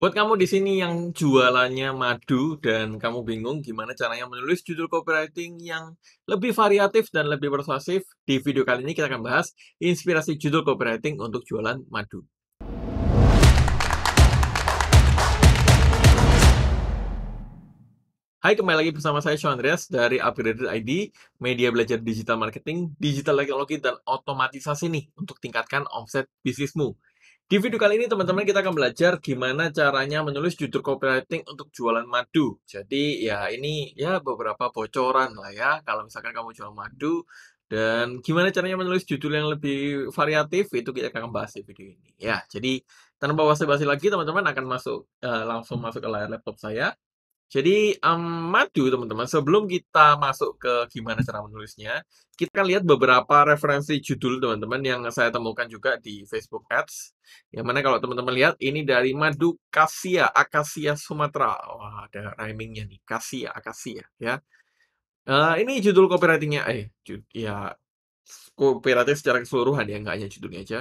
Buat kamu di sini yang jualannya madu dan kamu bingung gimana caranya menulis judul copywriting yang lebih variatif dan lebih persuasif, di video kali ini kita akan bahas inspirasi judul copywriting untuk jualan madu. Hai, kembali lagi bersama saya Sean Andreas dari Upgraded ID, media belajar digital marketing, digital teknologi, dan otomatisasi nih untuk tingkatkan omset bisnismu. Di video kali ini teman-teman kita akan belajar gimana caranya menulis judul copywriting untuk jualan madu. Jadi ya ini ya beberapa bocoran lah ya kalau misalkan kamu jual madu dan gimana caranya menulis judul yang lebih variatif itu kita akan bahas di video ini. Ya, jadi tanpa basa-basi lagi teman-teman akan masuk uh, langsung masuk ke layar laptop saya. Jadi um, madu teman-teman, sebelum kita masuk ke gimana cara menulisnya, kita akan lihat beberapa referensi judul teman-teman yang saya temukan juga di Facebook Ads. Yang mana kalau teman-teman lihat ini dari madu Kasia, Akasia Sumatera. Wah, ada rhymingnya nih, Kasia, Akasia ya. Uh, ini judul copywritingnya, eh, jud, ya copywriting secara keseluruhan ya, nggak hanya judulnya aja.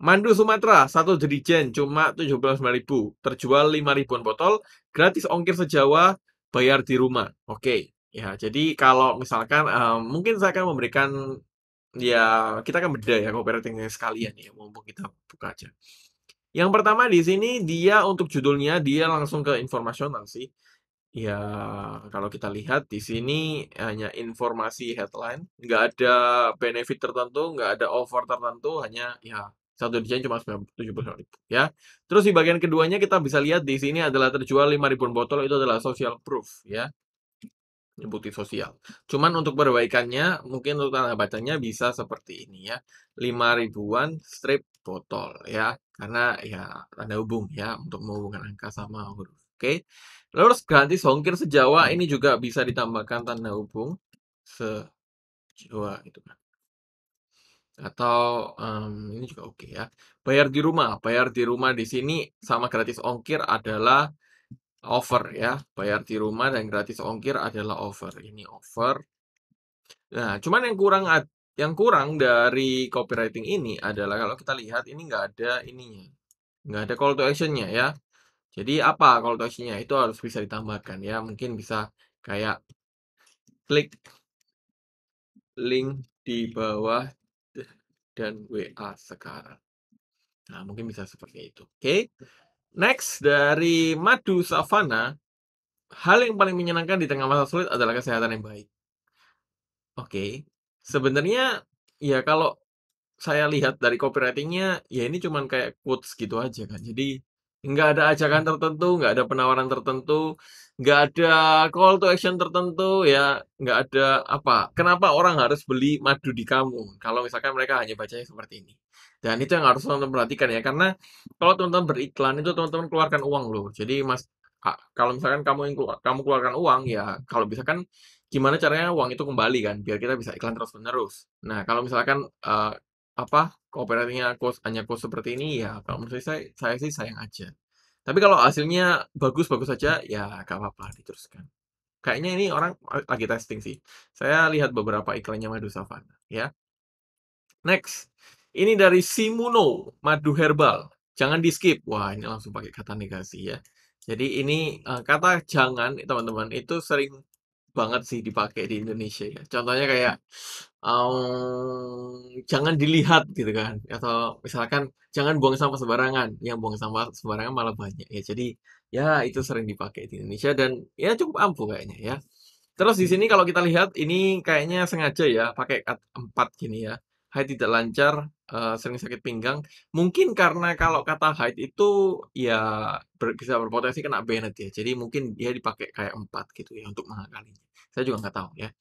Mandu Sumatera, satu jerigen cuma tujuh belas ribu terjual lima ribuan botol, gratis ongkir sejawa, bayar di rumah. Oke. Okay. Ya, jadi kalau misalkan um, mungkin saya akan memberikan ya kita akan beda ya kooperatifnya sekalian ya, mumpung kita buka aja. Yang pertama di sini dia untuk judulnya dia langsung ke informasional sih. Ya, kalau kita lihat di sini hanya informasi headline, nggak ada benefit tertentu, nggak ada offer tertentu, hanya ya satu desain cuma 75 ribu ya. Terus di bagian keduanya kita bisa lihat di sini adalah terjual 5000 botol itu adalah social proof ya bukti sosial. Cuman untuk perbaikannya, mungkin untuk tanda bacanya bisa seperti ini ya. 5.000 ribuan strip botol ya. Karena ya tanda hubung ya untuk menghubungkan angka sama huruf. Oke. Lalu ganti songkir sejawa ini juga bisa ditambahkan tanda hubung sejawa itu kan. Atau, um, ini juga oke ya, bayar di rumah. Bayar di rumah di sini sama gratis ongkir adalah over ya, bayar di rumah dan gratis ongkir adalah over, ini over. Nah, cuman yang kurang yang kurang dari copywriting ini adalah kalau kita lihat ini nggak ada ininya, nggak ada call to actionnya ya. Jadi apa call to actionnya Itu harus bisa ditambahkan ya, mungkin bisa kayak klik link di bawah dan hmm, WA sekarang. Nah, mungkin bisa seperti itu. Oke. Okay? Next dari Madu Savana, hal yang paling menyenangkan di tengah masa sulit adalah kesehatan yang baik. Oke. Okay. Sebenarnya ya kalau saya lihat dari copywritingnya ya ini cuman kayak quotes gitu aja kan. Jadi Nggak ada ajakan tertentu, nggak ada penawaran tertentu, nggak ada call to action tertentu, ya nggak ada apa. Kenapa orang harus beli madu di kamu? Kalau misalkan mereka hanya bacanya seperti ini. Dan itu yang harus teman-teman perhatikan ya, karena kalau teman-teman beriklan itu teman-teman keluarkan uang loh. Jadi mas, kalau misalkan kamu yang keluar, kamu keluarkan uang ya, kalau bisa kan, gimana caranya uang itu kembali kan, biar kita bisa iklan terus menerus. Nah kalau misalkan uh, apa kooperatifnya coach hanya kos seperti ini ya kalau menurut saya saya sih sayang aja tapi kalau hasilnya bagus-bagus saja ya gak apa-apa diteruskan kayaknya ini orang lagi testing sih saya lihat beberapa iklannya madu savana ya next ini dari Simuno madu herbal jangan di skip wah ini langsung pakai kata negasi ya jadi ini eh, kata jangan teman-teman itu sering banget sih dipakai di Indonesia ya. Contohnya kayak, um, jangan dilihat gitu kan, atau misalkan jangan buang sampah sembarangan, yang buang sampah sembarangan malah banyak ya. Jadi, ya itu sering dipakai di Indonesia dan ya cukup ampuh kayaknya ya. Terus di sini kalau kita lihat ini kayaknya sengaja ya pakai empat 4 gini ya, "Hai tidak lancar Eh, sering sakit pinggang mungkin karena kalau kata height itu ya ber, bisa berpotensi kena benet ya jadi mungkin dia dipakai kayak empat gitu ya untuk mengakalinya saya juga nggak tahu ya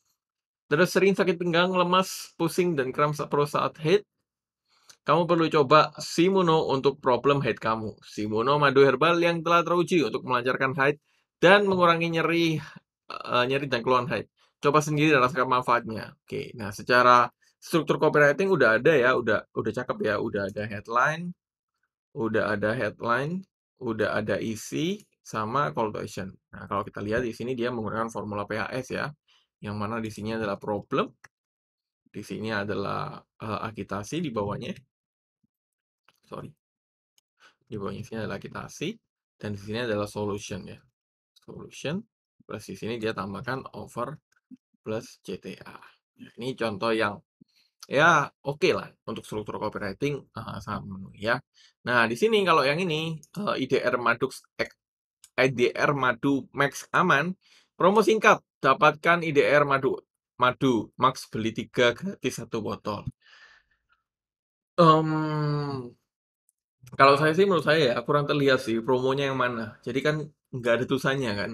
terus sering sakit pinggang lemas pusing dan kram pro saat head kamu perlu coba Simono untuk problem head kamu. Simono madu herbal yang telah teruji untuk melancarkan haid dan mengurangi nyeri uh, nyeri dan keluhan haid. Coba sendiri dan rasakan manfaatnya. Oke, nah secara struktur copywriting udah ada ya, udah udah cakep ya, udah ada headline, udah ada headline, udah ada isi sama call to action. Nah, kalau kita lihat di sini dia menggunakan formula PHS ya, yang mana di sini adalah problem, di sini adalah uh, agitasi di bawahnya. Sorry. Di bawahnya sini adalah agitasi dan di sini adalah solution ya. Solution plus di sini dia tambahkan over plus CTA. Nah, ini contoh yang ya oke lah untuk struktur copywriting uh, sangat memenuhi ya. Nah di sini kalau yang ini uh, eh, IDR Madux IDR Madu Max aman promo singkat dapatkan IDR Madu Madu Max beli tiga gratis satu botol. Um, kalau saya sih menurut saya ya kurang terlihat sih promonya yang mana. Jadi kan nggak ada tulisannya kan.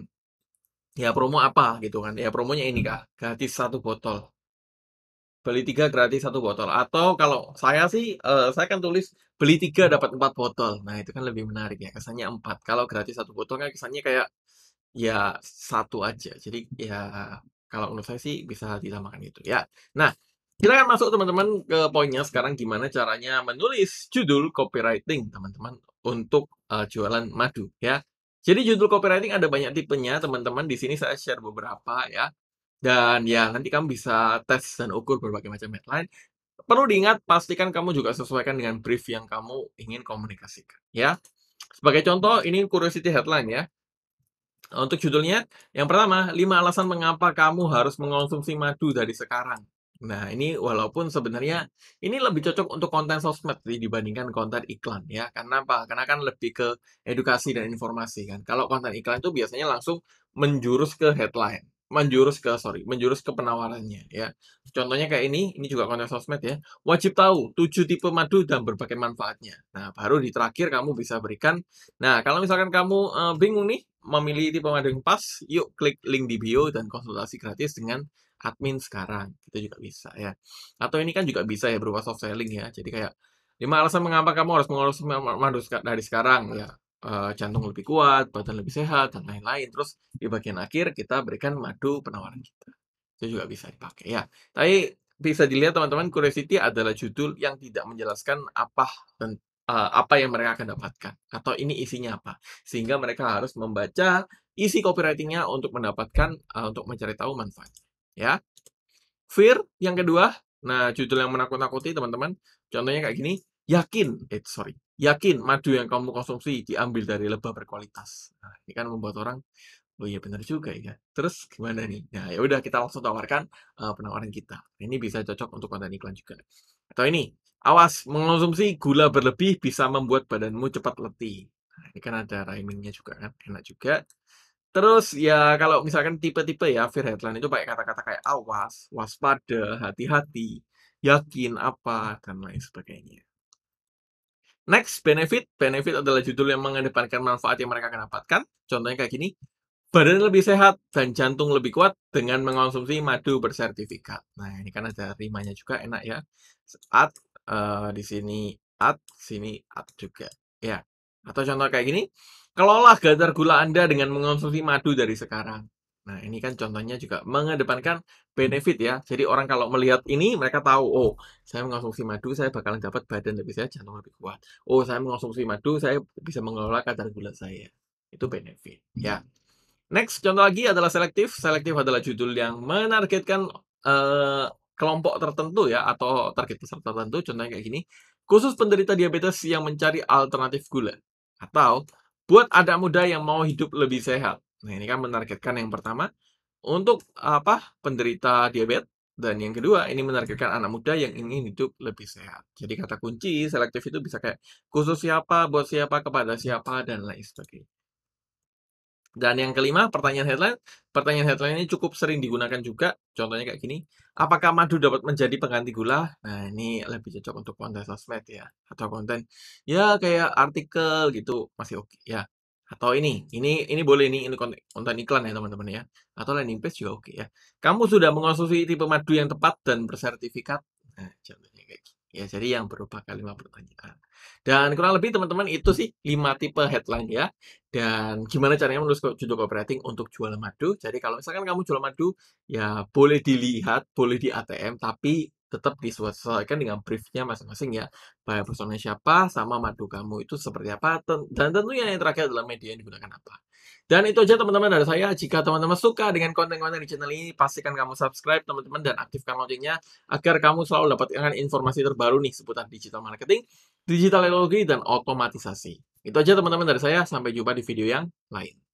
Ya promo apa gitu kan? Ya promonya ini kak gratis satu botol beli tiga gratis satu botol atau kalau saya sih uh, saya kan tulis beli tiga dapat empat botol nah itu kan lebih menarik ya kesannya empat kalau gratis satu botol kan kesannya kayak ya satu aja jadi ya kalau menurut saya sih bisa ditambahkan itu ya nah silakan masuk teman-teman ke poinnya sekarang gimana caranya menulis judul copywriting teman-teman untuk uh, jualan madu ya jadi judul copywriting ada banyak tipenya teman-teman di sini saya share beberapa ya dan ya, nanti kamu bisa tes dan ukur berbagai macam headline. Perlu diingat, pastikan kamu juga sesuaikan dengan brief yang kamu ingin komunikasikan. Ya, sebagai contoh, ini curiosity headline ya. Untuk judulnya, yang pertama, lima alasan mengapa kamu harus mengonsumsi madu dari sekarang. Nah, ini walaupun sebenarnya ini lebih cocok untuk konten sosmed dibandingkan konten iklan ya. Karena apa? Karena kan lebih ke edukasi dan informasi kan. Kalau konten iklan itu biasanya langsung menjurus ke headline menjurus ke sorry menjurus ke penawarannya ya contohnya kayak ini ini juga konten sosmed ya wajib tahu tujuh tipe madu dan berbagai manfaatnya nah baru di terakhir kamu bisa berikan nah kalau misalkan kamu uh, bingung nih memilih tipe madu yang pas yuk klik link di bio dan konsultasi gratis dengan admin sekarang itu juga bisa ya atau ini kan juga bisa ya berupa soft selling ya jadi kayak lima alasan mengapa kamu harus mengurus madu dari sekarang ya Eh, jantung lebih kuat, badan lebih sehat, dan lain-lain. Terus di bagian akhir kita berikan madu penawaran kita. Itu juga bisa dipakai ya. Tapi bisa dilihat teman-teman, curiosity adalah judul yang tidak menjelaskan apa dan uh, eh, apa yang mereka akan dapatkan atau ini isinya apa sehingga mereka harus membaca isi copywritingnya untuk mendapatkan uh, untuk mencari tahu manfaatnya ya fear yang kedua nah judul yang menakut-nakuti teman-teman contohnya kayak gini yakin, eh sorry, yakin madu yang kamu konsumsi diambil dari lebah berkualitas. Nah, ini kan membuat orang Oh iya benar juga ya. Terus gimana nih? Nah ya udah kita langsung tawarkan uh, penawaran kita. Ini bisa cocok untuk konten iklan juga. Atau ini, awas mengonsumsi gula berlebih bisa membuat badanmu cepat letih. Nah, ini kan ada rhymingnya juga kan, enak juga. Terus ya kalau misalkan tipe-tipe ya fear headline itu pakai kata-kata kayak awas, waspada, hati-hati, yakin apa dan lain sebagainya. Next, benefit. Benefit adalah judul yang mengedepankan manfaat yang mereka akan dapatkan. Contohnya kayak gini. Badan lebih sehat dan jantung lebih kuat dengan mengonsumsi madu bersertifikat. Nah, ini kan ada rimanya juga enak ya. At, uh, eh, di sini at, sini at juga. Ya. Atau contoh kayak gini. Kelola kadar gula Anda dengan mengonsumsi madu dari sekarang. Nah, ini kan contohnya juga mengedepankan benefit ya. Jadi orang kalau melihat ini mereka tahu, oh, saya mengonsumsi madu saya bakalan dapat badan lebih sehat, jantung lebih kuat. Oh, saya mengonsumsi madu saya bisa mengelola kadar gula saya. Itu benefit ya. Hmm. Next contoh lagi adalah selektif. Selektif adalah judul yang menargetkan uh, kelompok tertentu ya atau target peserta tertentu. Contohnya kayak gini. Khusus penderita diabetes yang mencari alternatif gula atau buat anak muda yang mau hidup lebih sehat Nah, ini kan menargetkan yang pertama untuk apa? penderita diabetes dan yang kedua, ini menargetkan anak muda yang ingin hidup lebih sehat. Jadi kata kunci selektif itu bisa kayak khusus siapa, buat siapa, kepada siapa, dan lain sebagainya. Dan yang kelima, pertanyaan headline. Pertanyaan headline ini cukup sering digunakan juga. Contohnya kayak gini. Apakah madu dapat menjadi pengganti gula? Nah, ini lebih cocok untuk konten sosmed ya. Atau konten ya kayak artikel gitu. Masih oke okay, ya atau ini ini ini boleh ini ini konten, konten iklan ya teman-teman ya atau landing page juga oke ya kamu sudah mengonsumsi tipe madu yang tepat dan bersertifikat nah contohnya kayak gini gitu, ya jadi yang berupa kalimat pertanyaan ah. dan kurang lebih teman-teman itu sih lima tipe headline ya dan gimana caranya menulis judul copywriting untuk jual madu jadi kalau misalkan kamu jual madu ya boleh dilihat boleh di ATM tapi tetap disesuaikan dengan briefnya masing-masing ya. Bahaya personanya siapa, sama madu kamu itu seperti apa, dan tentunya yang terakhir adalah media yang digunakan apa. Dan itu aja teman-teman dari saya. Jika teman-teman suka dengan konten-konten di channel ini, pastikan kamu subscribe teman-teman dan aktifkan loncengnya agar kamu selalu dapat informasi terbaru nih seputar digital marketing, digital teknologi, dan otomatisasi. Itu aja teman-teman dari saya. Sampai jumpa di video yang lain.